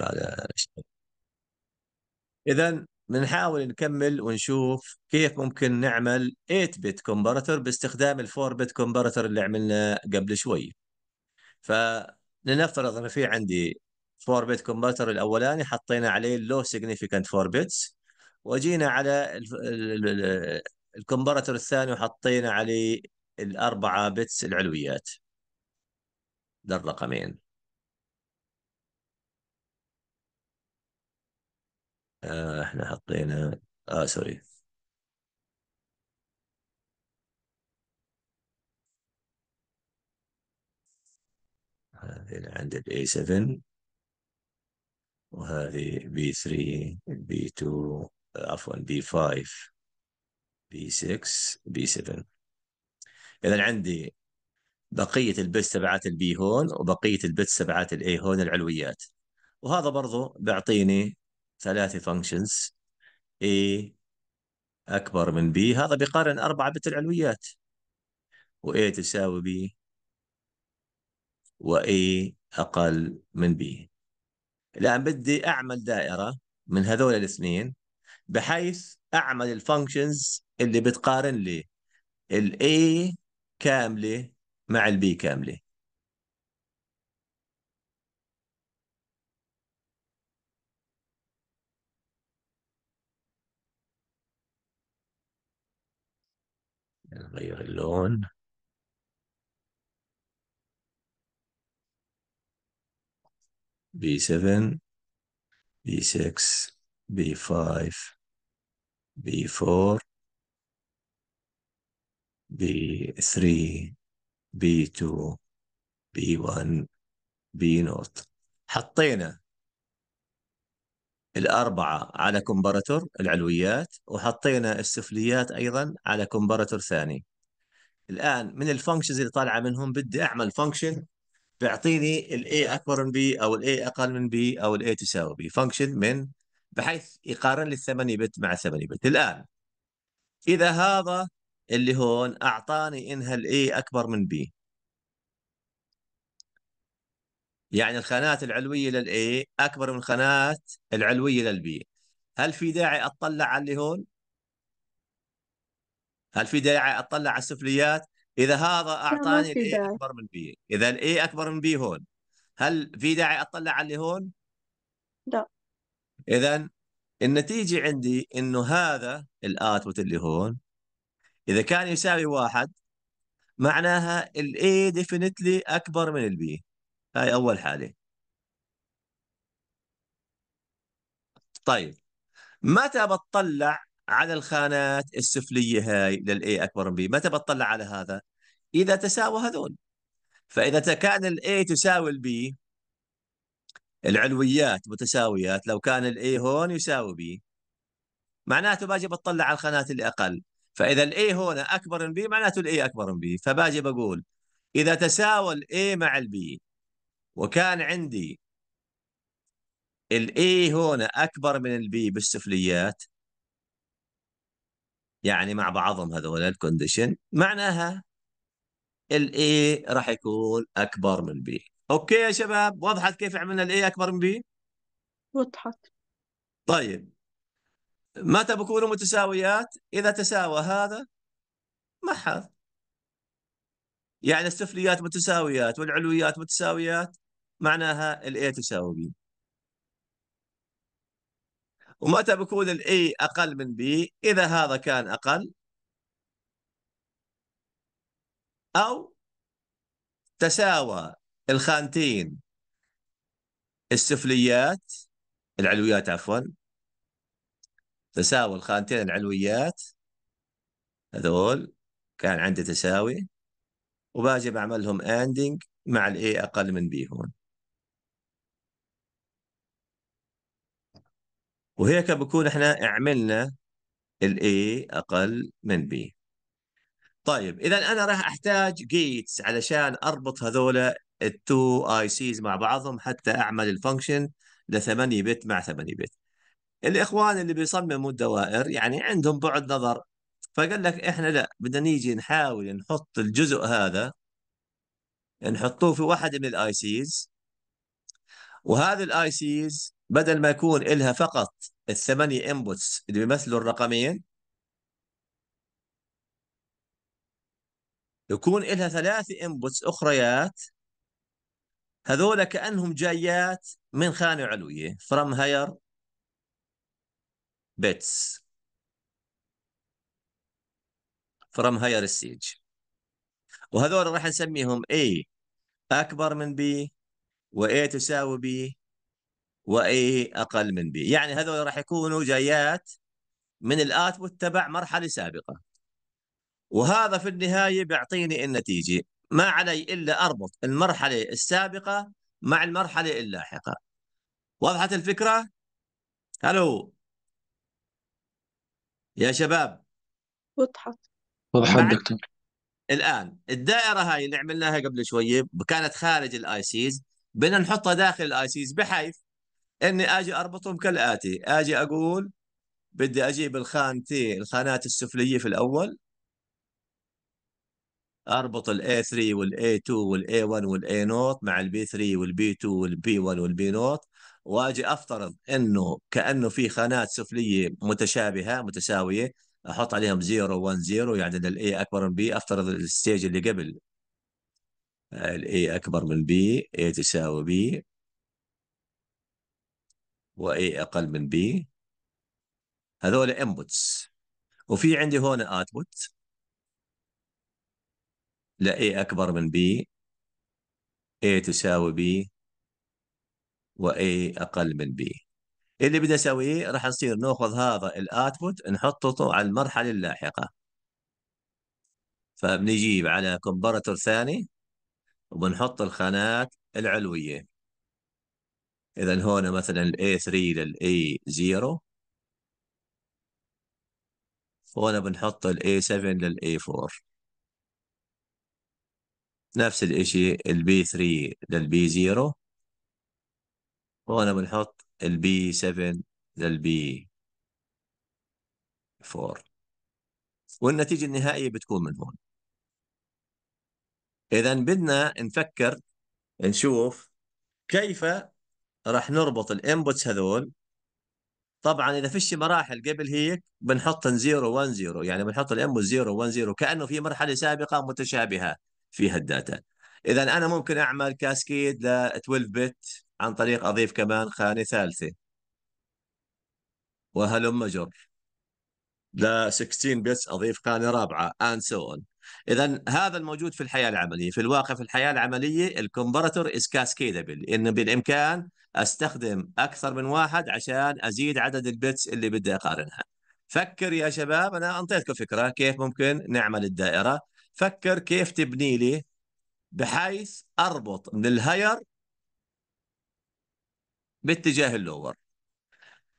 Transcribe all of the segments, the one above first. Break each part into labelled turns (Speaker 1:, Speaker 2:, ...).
Speaker 1: الامور على اذا بنحاول نكمل ونشوف كيف ممكن نعمل 8 بت كومبارتر باستخدام ال 4 بت كومبارتر اللي عملناه قبل شوي فلنفترض انه في عندي 4 بت كومبارتر الاولاني حطينا عليه لو سيجنيفيكانت 4 بتس وجينا على الكومبارتر الثاني وحطينا عليه الاربعه بتس العلويات للرقمين آه، احنا حطينا اه سوري هذه عند ال A7 وهذه B3 B2 عفوا B5 B6 B7 إذا عندي بقية البت تبعات البي هون وبقية البت تبعات الاي هون العلويات وهذا برضو بيعطيني ثلاثة فانكشنز A أكبر من B هذا بيقارن أربعة بت العلويات و A تساوي B و A أقل من B الآن بدي أعمل دائرة من هذول الاثنين بحيث أعمل الفانكشنز اللي بتقارن لي ال A كاملة مع البي كاملة نغير أيوة، اللون B7 B6 B5 B4 B3 B2 B1 B 0 حطينا الأربعة على كومباراتور العلويات وحطينا السفليات أيضا على كومباراتور ثاني الآن من الفانكشنز اللي طالعة منهم بدي أعمل فانكشن بيعطيني الاي اكبر من بي او الاي اقل من بي او الاي تساوي بي فانكشن من بحيث يقارن لي 8 بت مع 8 بت الان اذا هذا اللي هون اعطاني انها الاي اكبر من بي يعني الخانات العلويه للاي اكبر من الخانات العلويه للبي هل في داعي اطلع على اللي هون هل في داعي اطلع على السفليات اذا هذا اعطاني الاي اكبر من بي اذا الاي اكبر من بي هون هل في داعي اطلع على اللي هون لا اذا النتيجه عندي انه هذا الاوتبوت اللي هون اذا كان يساوي واحد معناها الاي ديفينتلي اكبر من البي هاي أول حالة طيب متى بتطلع على الخانات السفلية هاي للاي أكبر من B متى بتطلع على هذا إذا تساوى هذول فإذا كان الاي تساوي البي العلويات متساويات لو كان الاي هون يساوي بي معناته باجي بتطلع على الخانات اللي اقل فاذا الاي هون اكبر من بي معناته الاي اكبر من بي فباجي بقول اذا تساوى الاي مع البي وكان عندي الاي هنا اكبر من البي بالسفليات يعني مع بعضهم هذول الكونديشن معناها الاي راح يكون اكبر من بي اوكي يا شباب وضحت كيف عملنا الاي اكبر من بي وضحت طيب متى بكونوا متساويات اذا تساوى هذا مع هذا يعني السفليات متساويات والعلويات متساويات معناها الاي تساوي بي ومتى بكون الاي اقل من بي اذا هذا كان اقل او تساوى الخانتين السفليات العلويات عفوا تساوى الخانتين العلويات هذول كان عندي تساوي وباجي بعملهم اندنج مع الاي اقل من بي هون وهيك بكون احنا عملنا الاي اقل من بي طيب اذا انا راح احتاج جيتس علشان اربط هذول التو اي سيز مع بعضهم حتى اعمل الفانكشن ل 8 بت مع 8 بت الاخوان اللي بيصمموا الدوائر يعني عندهم بعد نظر فقال لك احنا لا بدنا نيجي نحاول نحط الجزء هذا نحطوه في واحد من الاي سيز وهذا الاي سيز بدل ما يكون إلها فقط الثمانية انبوتس اللي بيمثلوا الرقمين يكون إلها ثلاثة انبوتس أخريات هذول كأنهم جايات من خانة علوية from higher bits from higher stage وهذول راح نسميهم A أكبر من B و A تساوي B واي اقل من بي يعني هذول راح يكونوا جايات من الاوتبوت تبع مرحله سابقه وهذا في النهايه بيعطيني النتيجه ما علي الا اربط المرحله السابقه مع المرحله اللاحقه وضحت الفكره الو يا شباب وضحت وضحت دكتور الان الدائره هاي اللي عملناها قبل شويه كانت خارج الاي سيز بدنا نحطها داخل الاي سيز بحيث اني اجي اربطهم كالاتي اجي اقول بدي اجيب الخانتين الخانات السفليه في الاول اربط الاي 3 والاي 2 والاي 1 والاي نوت مع البي 3 والبي 2 والبي 1 والبي نوت واجي افترض انه كانه في خانات سفليه متشابهه متساويه احط عليهم 0 1 0 يعني ان الاي اكبر من بي افترض الستيج اللي قبل الاي اكبر من بي اي تساوي بي واي اقل من بي هذول انبوتس وفي عندي هون اوتبوت ل A أكبر من B A تساوي B و A أقل من B اللي بدي أسويه راح نصير نأخذ هذا الأوتبوت نحطه على المرحلة اللاحقة فبنجيب على كمبرتور ثاني وبنحط الخانات العلوية اذا هنا مثلا a 3 a 0 وهنا بنحط a 7 a 4 نفس الاشي b 3 b 0 وهنا بنحط b 7 b 4 والنتيجة النهائية بتكون من هون إذا بدنا نفكر نشوف كيف راح نربط الانبوتس هذول طبعا اذا فيش مراحل قبل هيك بنحط 0 1 0 يعني بنحط الانبوت 0 1 0 كانه في مرحله سابقه متشابهه فيها الداتا اذا انا ممكن اعمل كاسكيد ل 12 بت عن طريق اضيف كمان خانه ثالثه وهلم جر ل 16 بت اضيف خانه رابعه اند سو اون اذا هذا الموجود في الحياه العمليه في الواقع في الحياه العمليه الكومبارتور از كاسكيدبل انه بالامكان استخدم اكثر من واحد عشان ازيد عدد البيتس اللي بدي اقارنها فكر يا شباب انا اعطيتكم فكره كيف ممكن نعمل الدائره فكر كيف تبني لي بحيث اربط من الهاير باتجاه اللور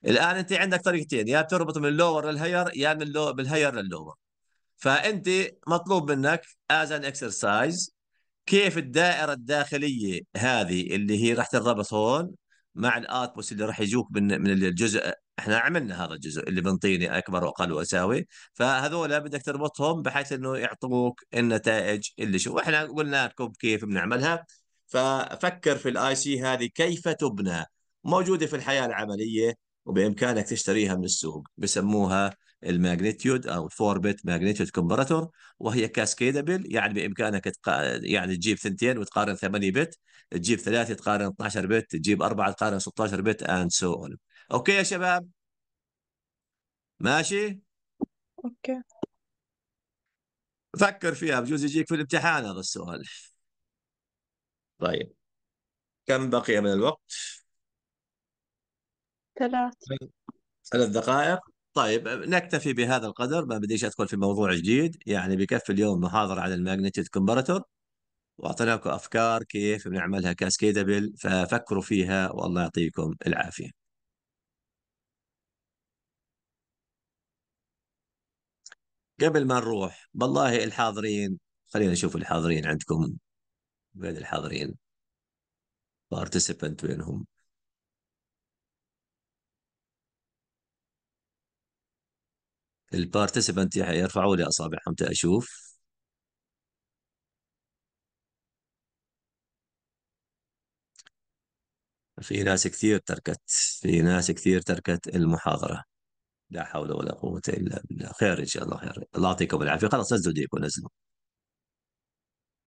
Speaker 1: الان انت عندك طريقتين يا بتربط من اللور للهاير يا من اللور بالهاير لللور فانت مطلوب منك از ان اكسرسايز كيف الدائره الداخليه هذه اللي هي راح تنربط هون مع الاوتبوتس اللي راح يجوك من من الجزء احنا عملنا هذا الجزء اللي بنطيني اكبر واقل واساوي فهذول بدك تربطهم بحيث انه يعطوك النتائج اللي شو احنا قلنا لكم كيف بنعملها ففكر في الاي سي هذه كيف تبنى موجوده في الحياه العمليه وبامكانك تشتريها من السوق بسموها الماجنتيود او 4 بت ماجنتيود كومبراتور وهي كاسكيدبل يعني بامكانك تقا... يعني تجيب ثنتين وتقارن 8 بت تجيب ثلاثه تقارن 12 بت تجيب اربعه تقارن 16 بت اند سو اون اوكي يا شباب ماشي اوكي فكر فيها بجوز يجيك في الامتحان هذا السؤال طيب كم بقي من الوقت؟ ثلاث ثلاث دقائق طيب آه، نكتفي بهذا القدر ما بديش ادخل في موضوع جديد يعني بكفي اليوم محاضره على الماجنتيد كومباراتور واعطيناكم افكار كيف بنعملها كاسكيدبل ففكروا فيها والله يعطيكم العافيه قبل ما نروح والله الحاضرين خلينا نشوف الحاضرين عندكم وين الحاضرين بارتيسيبنت وينهم البارتيسيبنت يرفعوا لي اصابعهم تأشوف في ناس كثير تركت في ناس كثير تركت المحاضرة لا حول ولا قوة إلا بالله خير إن شاء الله خير الله يعطيكم العافية خلاص نزلوا ديكم نزلوا